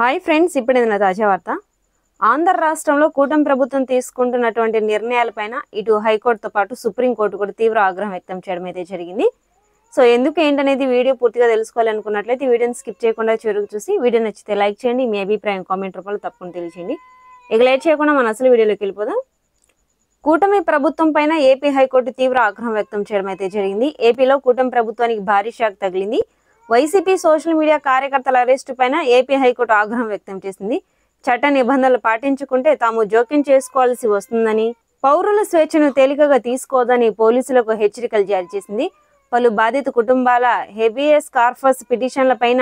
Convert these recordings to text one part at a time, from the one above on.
hi friends ఇప్పుడు ఏదైనా నా తాజా వార్త ఆంధ్ర రాష్ట్రంలో కూటమి ప్రభుత్వం తీసుకుంటున్నటువంటి నిర్ణయాలపైన ఇటు హైకోర్టుతో పాటు సుప్రీంకోర్టు కూడా తీవ్ర ఆగ్రహం వ్యక్తం చేయడం అయితే జరిగింది సో ఎందుకు ఏంటనేది వీడియో పూర్తిగా తెలుసుకోవాలనుకున్నట్లయితే వీడియోని స్కిప్ చేయకుండా చెరుకు చూసి వీడియో నచ్చితే లైక్ చేయండి మీ అభిప్రాయం కామెంట్ రూపంలో తప్పకుండా తెలియచేయండి ఇక లైక్ చేయకుండా మన అసలు వీడియోలోకి వెళ్ళిపోదాం కూటమి ప్రభుత్వం పైన ఏపీ హైకోర్టు తీవ్ర ఆగ్రహం వ్యక్తం చేయడం అయితే జరిగింది ఏపీలో కూటమి ప్రభుత్వానికి భారీ షాక్ తగిలింది వైసీపీ సోషల్ మీడియా కార్యకర్తల అరెస్టు పైన ఏపీ హైకోర్టు ఆగ్రహం వ్యక్తం చేసింది చట్ట నిబంధనలు పాటించుకుంటే తాము జోక్యం చేసుకోవాల్సి వస్తుందని పౌరుల స్వేచ్ఛను తేలికగా తీసుకోదని పోలీసులకు హెచ్చరికలు జారీ చేసింది పలు బాధిత కుటుంబాల హెబియస్ కార్ఫస్ పైన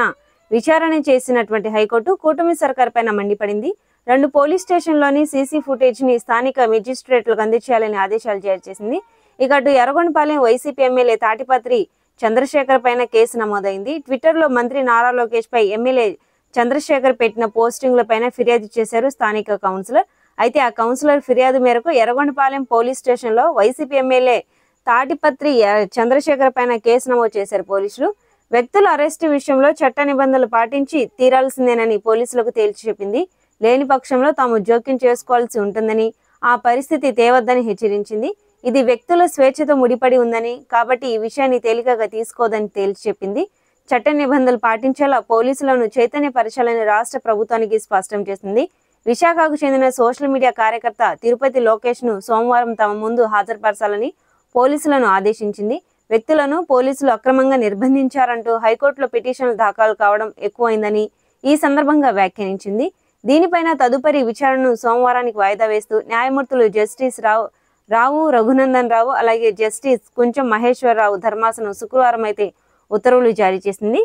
విచారణ చేసినటువంటి హైకోర్టు కూటమి సర్కార్ పైన మండిపడింది రెండు పోలీస్ స్టేషన్లోని సీసీ ఫుటేజ్ని స్థానిక మెజిస్ట్రేట్లకు అందించాలని ఆదేశాలు జారీ చేసింది ఇక అటు ఎర్రగొండపాలెం వైసీపీ ఎమ్మెల్యే తాటిపత్రి చంద్రశేఖర్ పైన కేసు నమోదైంది ట్విట్టర్లో మంత్రి నారా లోకేష్ పై ఎమ్మెల్యే చంద్రశేఖర్ పెట్టిన పోస్టింగ్లపైన ఫిర్యాదు చేశారు స్థానిక కౌన్సిలర్ అయితే ఆ కౌన్సిలర్ ఫిర్యాదు మేరకు ఎర్రగొండపాలెం పోలీస్ స్టేషన్లో వైసీపీ ఎమ్మెల్యే తాటిపత్రి చంద్రశేఖర్ పైన కేసు నమోదు చేశారు పోలీసులు వ్యక్తుల అరెస్టు విషయంలో చట్ట నిబంధనలు పాటించి తీరాల్సిందేనని పోలీసులకు తేల్చి చెప్పింది లేని పక్షంలో తాము జోక్యం చేసుకోవాల్సి ఉంటుందని ఆ పరిస్థితి తేవద్దని హెచ్చరించింది ఇది వ్యక్తుల స్వేచ్ఛతో ముడిపడి ఉందని కాబట్టి ఈ విషయాన్ని తేలికగా తీసుకోదని తేల్చి చెప్పింది చట్ట నిబంధనలు పాటించేలా పోలీసులను చైతన్యపరచాలని రాష్ట్ర ప్రభుత్వానికి స్పష్టం చేసింది విశాఖకు చెందిన సోషల్ మీడియా కార్యకర్త తిరుపతి లోకేష్ ను సోమవారం తమ ముందు హాజరుపరచాలని పోలీసులను ఆదేశించింది వ్యక్తులను పోలీసులు అక్రమంగా నిర్బంధించారంటూ హైకోర్టులో పిటిషన్లు దాఖలు కావడం ఎక్కువైందని ఈ సందర్భంగా వ్యాఖ్యానించింది దీనిపైన తదుపరి విచారణను సోమవారానికి వాయిదా వేస్తూ న్యాయమూర్తులు జస్టిస్ రావు రావు రఘునందన్ రావు అలాగే జస్టిస్ కొంచెం మహేశ్వరరావు ధర్మాసనం శుక్రవారం అయితే ఉత్తర్వులు జారీ చేసింది